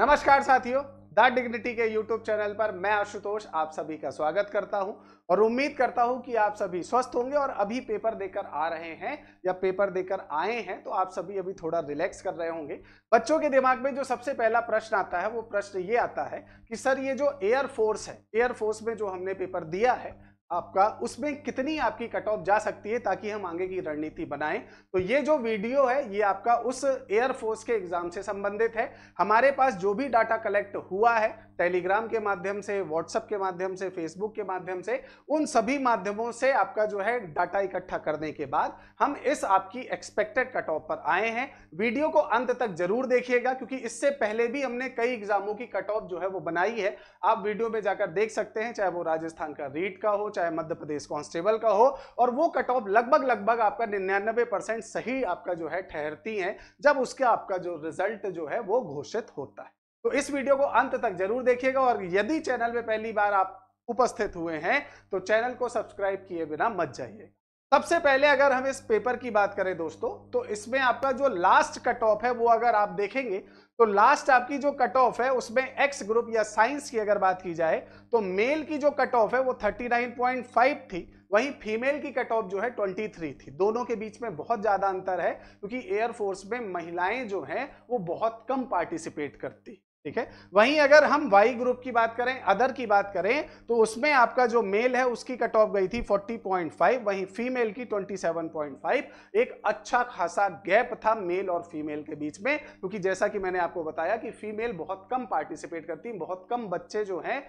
नमस्कार साथियों the dignity के यूट्यूब चैनल पर मैं आशुतोष आप सभी का स्वागत करता हूं और उम्मीद करता हूं कि आप सभी स्वस्थ होंगे और अभी पेपर देकर आ रहे हैं या पेपर देकर आए हैं तो आप सभी अभी थोड़ा रिलैक्स कर रहे होंगे बच्चों के दिमाग में जो सबसे पहला प्रश्न आता है वो प्रश्न ये आता है कि सर ये जो एयर फोर्स है एयर फोर्स में जो हमने पेपर दिया है आपका उसमें कितनी आपकी कट ऑफ जा सकती है ताकि हम आगे की रणनीति बनाएं तो ये जो वीडियो है ये आपका उस एयरफोर्स के एग्जाम से संबंधित है हमारे पास जो भी डाटा कलेक्ट हुआ है टेलीग्राम के माध्यम से व्हाट्सएप के माध्यम से फेसबुक के माध्यम से उन सभी माध्यमों से आपका जो है डाटा इकट्ठा करने के बाद हम इस आपकी एक्सपेक्टेड कट ऑफ पर आए हैं वीडियो को अंत तक जरूर देखिएगा क्योंकि इससे पहले भी हमने कई एग्जामों की कट ऑफ जो है वो बनाई है आप वीडियो में जाकर देख सकते हैं चाहे वो राजस्थान का रीट का हो चाहे मध्य प्रदेश कांस्टेबल का हो और वो कट ऑफ लगभग लगभग आपका निन्यानबे सही आपका जो है ठहरती है जब उसका आपका जो रिजल्ट जो है वो घोषित होता है तो इस वीडियो को अंत तक जरूर देखिएगा और यदि चैनल में पहली बार आप उपस्थित हुए हैं तो चैनल को सब्सक्राइब किए बिना मत जाइए सबसे पहले अगर हम इस पेपर की बात करें दोस्तों तो इसमें आपका जो लास्ट कट ऑफ है वो अगर आप देखेंगे तो लास्ट आपकी जो कट ऑफ है उसमें एक्स ग्रुप या साइंस की अगर बात की जाए तो मेल की जो कट ऑफ है वो 39.5 थी वहीं फीमेल की कट ऑफ जो है 23 थी दोनों के बीच में बहुत ज़्यादा अंतर है क्योंकि एयरफोर्स में महिलाएं जो हैं वो बहुत कम पार्टिसिपेट करती ठीक है वहीं अगर हम वाई ग्रुप की बात करें अदर की बात करें तो उसमें आपका जो मेल है उसकी कट ऑफ गई थी 40.5 वहीं फीमेल की 27.5 एक अच्छा खासा गैप था मेल और फीमेल के बीच में क्योंकि जैसा कि मैंने आपको बताया कि फीमेल बहुत कम पार्टिसिपेट करती बहुत कम बच्चे जो हैं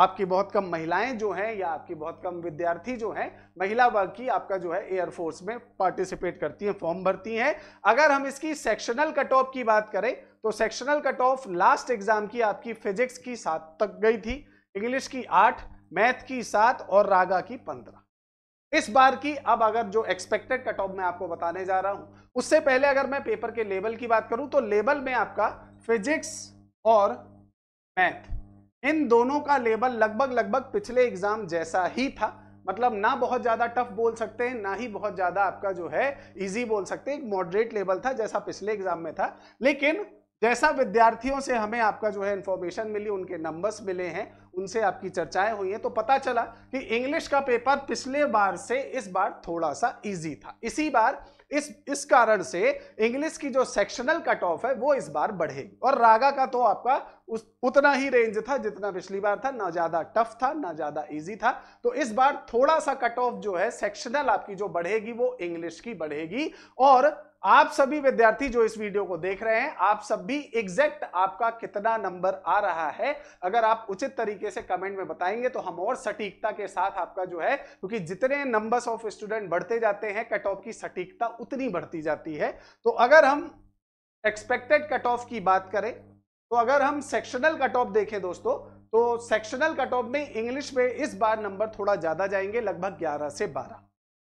आपकी बहुत कम महिलाएं जो हैं या आपकी बहुत कम विद्यार्थी जो हैं महिला वर्ग की आपका जो है एयरफोर्स में पार्टिसिपेट करती हैं फॉर्म भरती हैं अगर हम इसकी सेक्शनल कट ऑफ की बात करें तो sectional cut off last exam की आपकी फिजिक्स की सात तक गई थी इंग्लिश की आठ मैथ की सात और रागा की पंद्रह इस बार की अब अगर जो एक्सपेक्टेड कट ऑफ मैं आपको बताने जा रहा हूं उससे पहले अगर मैं पेपर के लेवल की बात करूं तो लेवल में आपका फिजिक्स और मैथ इन दोनों का लेवल लगभग लगभग पिछले एग्जाम जैसा ही था मतलब ना बहुत ज़्यादा टफ बोल सकते हैं ना ही बहुत ज़्यादा आपका जो है इजी बोल सकते हैं एक मॉडरेट लेवल था जैसा पिछले एग्जाम में था लेकिन जैसा विद्यार्थियों से हमें आपका जो है इन्फॉर्मेशन मिली उनके नंबर्स मिले हैं उनसे आपकी चर्चाएं हुई हैं तो पता चला कि इंग्लिश का पेपर पिछले बार से इस बार थोड़ा सा इजी था इसी बार इस इस कारण से इंग्लिश की जो सेक्शनल कट ऑफ है वो इस बार बढ़ेगी और रागा का तो आपका उस उतना ही रेंज था जितना पिछली बार था ना ज्यादा टफ था ना ज्यादा इजी था तो इस बार थोड़ा सा कट ऑफ जो है सेक्शनल आपकी जो बढ़ेगी वो इंग्लिश की बढ़ेगी और आप सभी विद्यार्थी जो इस वीडियो को देख रहे हैं आप सब भी एग्जैक्ट आपका कितना नंबर आ रहा है अगर आप उचित तरीके तरीके से कमेंट में बताएंगे तो हम और सटीकता के साथ आपका जो है क्योंकि जितने नंबर्स ऑफ स्टूडेंट बढ़ते जाते हैं कट ऑफ की सटीकता उतनी बढ़ती जाती है तो अगर हम एक्सपेक्टेड कट ऑफ की बात करें तो अगर हम सेक्शनल कट ऑफ देखें दोस्तों तो सेक्शनल कट ऑफ में इंग्लिश में इस बार नंबर थोड़ा ज़्यादा जाएंगे लगभग ग्यारह से बारह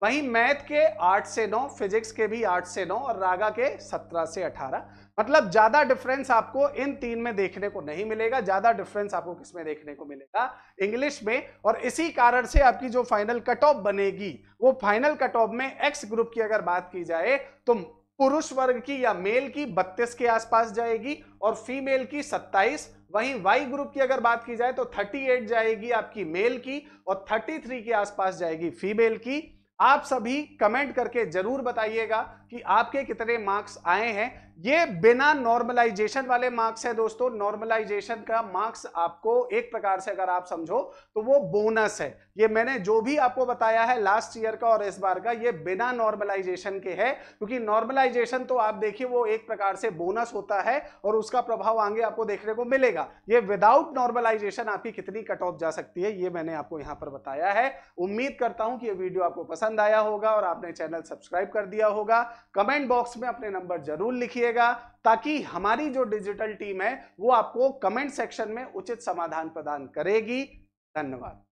वहीं मैथ के आठ से नौ फिजिक्स के भी आठ से नौ और रागा के सत्रह से अठारह मतलब ज्यादा डिफरेंस आपको इन तीन में देखने को नहीं मिलेगा ज्यादा डिफरेंस आपको किस में देखने को मिलेगा इंग्लिश में और इसी कारण से आपकी जो फाइनल कट ऑफ बनेगी वो फाइनल कट ऑफ में एक्स ग्रुप की अगर बात की जाए तो पुरुष वर्ग की या मेल की बत्तीस के आसपास जाएगी और फीमेल की सत्ताईस वहीं वाई ग्रुप की अगर बात की जाए तो एट जाएगी आपकी मेल की और थ्री के आसपास जाएगी फीमेल की आप सभी कमेंट करके जरूर बताइएगा कि आपके कितने मार्क्स आए हैं ये बिना नॉर्मलाइजेशन वाले मार्क्स है दोस्तों नॉर्मलाइजेशन का मार्क्स आपको एक प्रकार से अगर आप समझो तो वो बोनस है ये मैंने जो भी आपको बताया है लास्ट ईयर का और इस बार का ये बिना नॉर्मलाइजेशन के है क्योंकि नॉर्मलाइजेशन तो आप देखिए वो एक प्रकार से बोनस होता है और उसका प्रभाव आगे आपको देखने को मिलेगा ये विदाउट नॉर्मलाइजेशन आपकी कितनी कट ऑफ जा सकती है ये मैंने आपको यहाँ पर बताया है उम्मीद करता हूँ कि ये वीडियो आपको पसंद आया होगा और आपने चैनल सब्सक्राइब कर दिया होगा कमेंट बॉक्स में अपने नंबर जरूर लिखिए कीजिएगा ताकि हमारी जो डिजिटल टीम है वो आपको कमेंट सेक्शन में उचित समाधान प्रदान करेगी धन्यवाद